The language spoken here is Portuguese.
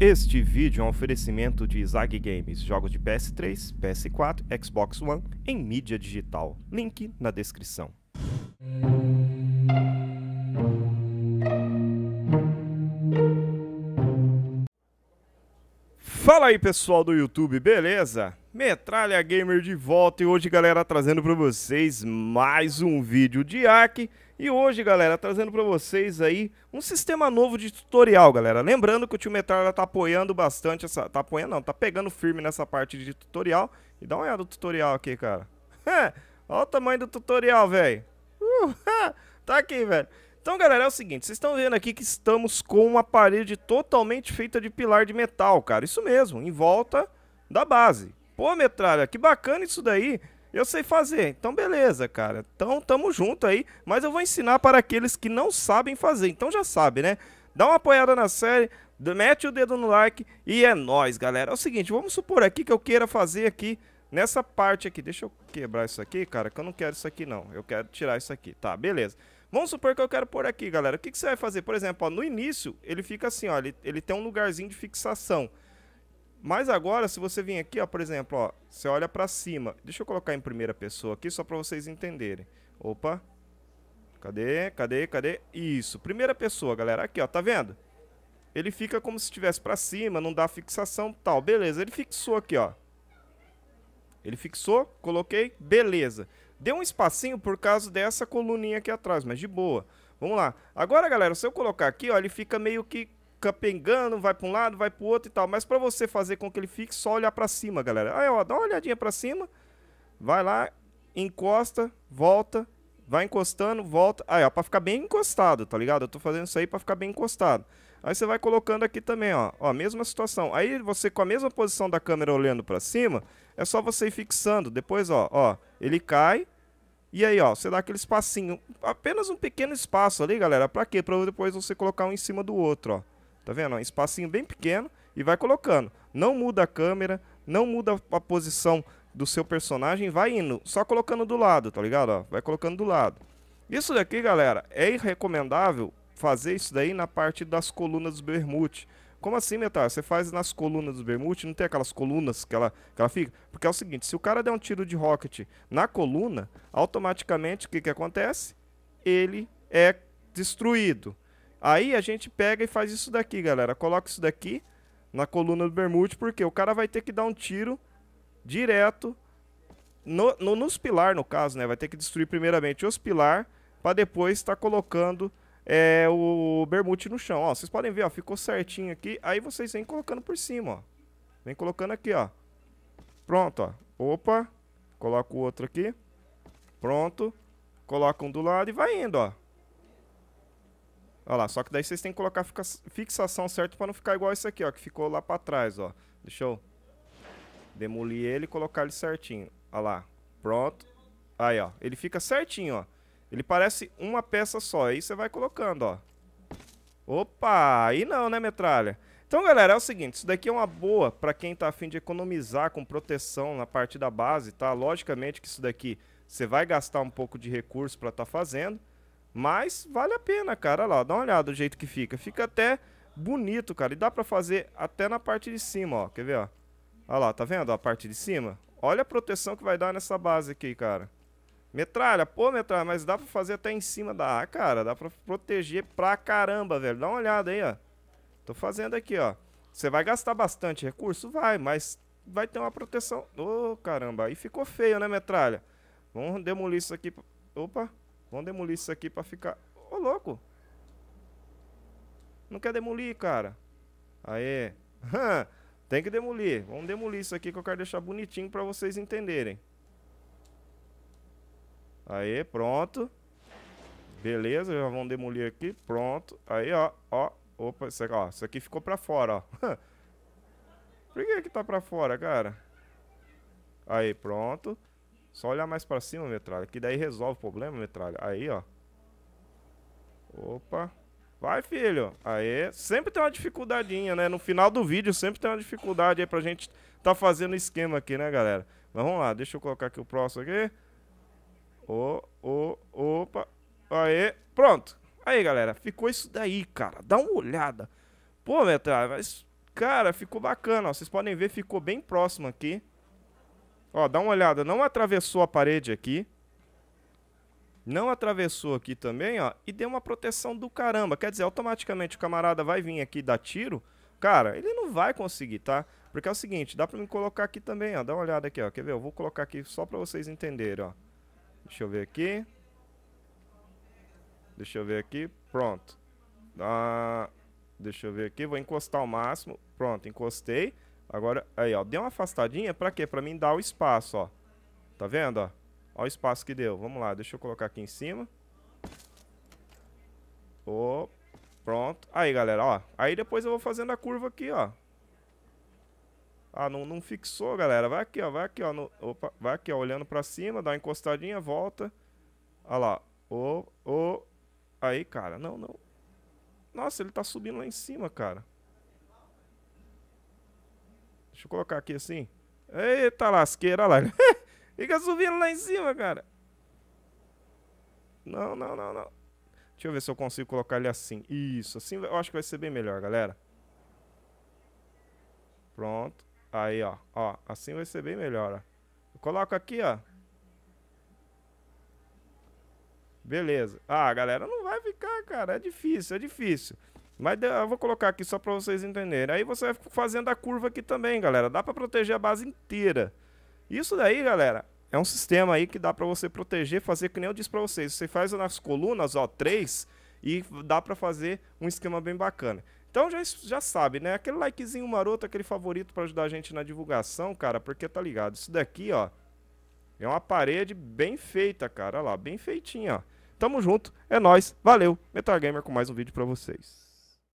Este vídeo é um oferecimento de Zag Games, jogos de PS3, PS4, Xbox One em mídia digital. Link na descrição. Fala aí pessoal do YouTube, beleza? Metralha Gamer de volta e hoje, galera, trazendo para vocês mais um vídeo de hack. E hoje, galera, trazendo para vocês aí um sistema novo de tutorial, galera. Lembrando que o Tio Metralha tá apoiando bastante essa... Tá apoiando não, tá pegando firme nessa parte de tutorial. E dá uma olhada no tutorial aqui, cara. Olha o tamanho do tutorial, velho. Uh, tá aqui, velho. Então, galera, é o seguinte, vocês estão vendo aqui que estamos com uma parede totalmente feita de pilar de metal, cara. Isso mesmo, em volta da base. Pô, metralha, que bacana isso daí. Eu sei fazer. Então, beleza, cara. Então, tamo junto aí. Mas eu vou ensinar para aqueles que não sabem fazer. Então, já sabe, né? Dá uma apoiada na série, mete o dedo no like e é nóis, galera. É o seguinte, vamos supor aqui que eu queira fazer aqui nessa parte aqui. Deixa eu quebrar isso aqui, cara, que eu não quero isso aqui não. Eu quero tirar isso aqui. Tá, beleza. Vamos supor que eu quero pôr aqui, galera. O que, que você vai fazer? Por exemplo, ó, no início ele fica assim, ó. Ele, ele tem um lugarzinho de fixação. Mas agora, se você vir aqui, ó, por exemplo, ó, você olha para cima. Deixa eu colocar em primeira pessoa aqui só para vocês entenderem. Opa. Cadê? Cadê? Cadê? Isso. Primeira pessoa, galera. Aqui, ó, tá vendo? Ele fica como se estivesse para cima, não dá fixação, tal. Beleza, ele fixou aqui, ó. Ele fixou, coloquei, beleza. Deu um espacinho por causa dessa coluninha aqui atrás, mas de boa. Vamos lá. Agora, galera, se eu colocar aqui, ó, ele fica meio que pengando, vai para um lado, vai para o outro e tal. Mas para você fazer com que ele fique, só olhar para cima, galera. Aí, ó, dá uma olhadinha para cima, vai lá, encosta, volta, vai encostando, volta. Aí, ó, para ficar bem encostado, tá ligado? Eu tô fazendo isso aí para ficar bem encostado. Aí você vai colocando aqui também, ó, ó, mesma situação. Aí você com a mesma posição da câmera olhando para cima, é só você ir fixando. Depois, ó, ó, ele cai, e aí, ó, você dá aquele espacinho, apenas um pequeno espaço ali, galera. Pra quê? Pra depois você colocar um em cima do outro, ó. Tá vendo? É um espacinho bem pequeno e vai colocando. Não muda a câmera, não muda a posição do seu personagem, vai indo, só colocando do lado, tá ligado? Ó, vai colocando do lado. Isso daqui, galera, é irrecomendável fazer isso daí na parte das colunas do Bermute. Como assim, Metal? Você faz nas colunas do Bermute, não tem aquelas colunas que ela, que ela fica? Porque é o seguinte, se o cara der um tiro de rocket na coluna, automaticamente o que, que acontece? Ele é destruído. Aí a gente pega e faz isso daqui, galera. Coloca isso daqui na coluna do Bermude, porque o cara vai ter que dar um tiro direto no, no, nos pilar, no caso, né? Vai ter que destruir primeiramente os pilar para depois estar tá colocando é, o Bermude no chão. Ó, vocês podem ver, ó, ficou certinho aqui. Aí vocês vêm colocando por cima, ó. Vem colocando aqui, ó. Pronto, ó. Opa. Coloca o outro aqui. Pronto. Coloca um do lado e vai indo, ó. Olha lá, só que daí vocês têm que colocar fixação certo para não ficar igual esse aqui, ó, que ficou lá para trás, ó. Deixa eu demolir ele e colocar ele certinho. Olha lá, pronto. Aí, ó, ele fica certinho, ó. Ele parece uma peça só, aí você vai colocando, ó. Opa, aí não, né, metralha? Então, galera, é o seguinte, isso daqui é uma boa para quem tá afim de economizar com proteção na parte da base, tá? Logicamente que isso daqui você vai gastar um pouco de recurso para estar tá fazendo, mas vale a pena, cara. Olha lá, dá uma olhada do jeito que fica. Fica até bonito, cara. E dá pra fazer até na parte de cima, ó. Quer ver, ó? Olha lá, tá vendo a parte de cima? Olha a proteção que vai dar nessa base aqui, cara. Metralha, pô, metralha, mas dá pra fazer até em cima da Ah, cara. Dá pra proteger pra caramba, velho. Dá uma olhada aí, ó. Tô fazendo aqui, ó. Você vai gastar bastante recurso? Vai, mas vai ter uma proteção. Ô, oh, caramba, aí ficou feio, né, metralha? Vamos demolir isso aqui. Opa. Vamos demolir isso aqui pra ficar... Ô, louco! Não quer demolir, cara. Aê. Tem que demolir. Vamos demolir isso aqui que eu quero deixar bonitinho pra vocês entenderem. Aê, pronto. Beleza, já vamos demolir aqui. Pronto. Aí, ó, ó. Opa, isso aqui, ó, isso aqui ficou pra fora, ó. Por que que tá pra fora, cara? Aí, pronto. Só olhar mais pra cima, metralha. Que daí resolve o problema, metralha. Aí, ó. Opa. Vai, filho. Aí, sempre tem uma dificuldadinha, né? No final do vídeo sempre tem uma dificuldade aí pra gente tá fazendo esquema aqui, né, galera? Mas vamos lá, deixa eu colocar aqui o próximo aqui. Ô, ô, opa. Aí, pronto. Aí, galera, ficou isso daí, cara. Dá uma olhada. Pô, metralha, mas... Cara, ficou bacana, ó. Vocês podem ver, ficou bem próximo aqui. Ó, dá uma olhada, não atravessou a parede aqui. Não atravessou aqui também, ó, e deu uma proteção do caramba. Quer dizer, automaticamente o camarada vai vir aqui dar tiro. Cara, ele não vai conseguir, tá? Porque é o seguinte, dá pra me colocar aqui também, ó. Dá uma olhada aqui, ó. Quer ver? Eu vou colocar aqui só pra vocês entenderem, ó. Deixa eu ver aqui. Deixa eu ver aqui. Pronto. Ah, deixa eu ver aqui. Vou encostar ao máximo. Pronto, encostei. Agora, aí, ó. Deu uma afastadinha pra quê? Pra mim dar o espaço, ó. Tá vendo, ó? Ó o espaço que deu. Vamos lá, deixa eu colocar aqui em cima. Oh, pronto. Aí, galera, ó. Aí depois eu vou fazendo a curva aqui, ó. Ah, não, não fixou, galera. Vai aqui, ó. Vai aqui, ó. No, opa, vai aqui, ó. Olhando pra cima, dá uma encostadinha, volta. Ó lá. Ô, oh, ô. Oh. Aí, cara. Não, não. Nossa, ele tá subindo lá em cima, cara. Deixa eu colocar aqui assim. Eita lasqueira lá. Fica subindo lá em cima, cara. Não, não, não, não. Deixa eu ver se eu consigo colocar ele assim. Isso, assim eu acho que vai ser bem melhor, galera. Pronto. Aí, ó. Ó, assim vai ser bem melhor, ó. Eu coloco aqui, ó. Beleza. Ah, galera, não vai ficar, cara. É difícil, é difícil. Mas eu vou colocar aqui só para vocês entenderem. Aí você vai fazendo a curva aqui também, galera. Dá para proteger a base inteira. Isso daí, galera, é um sistema aí que dá para você proteger, fazer que nem eu disse para vocês. Você faz nas colunas, ó, três e dá para fazer um esquema bem bacana. Então já, já sabe, né? Aquele likezinho maroto, aquele favorito para ajudar a gente na divulgação, cara, porque tá ligado. Isso daqui, ó, é uma parede bem feita, cara. Olha lá, bem feitinha, ó. Tamo junto, é nós. Valeu. Metal Gamer com mais um vídeo para vocês.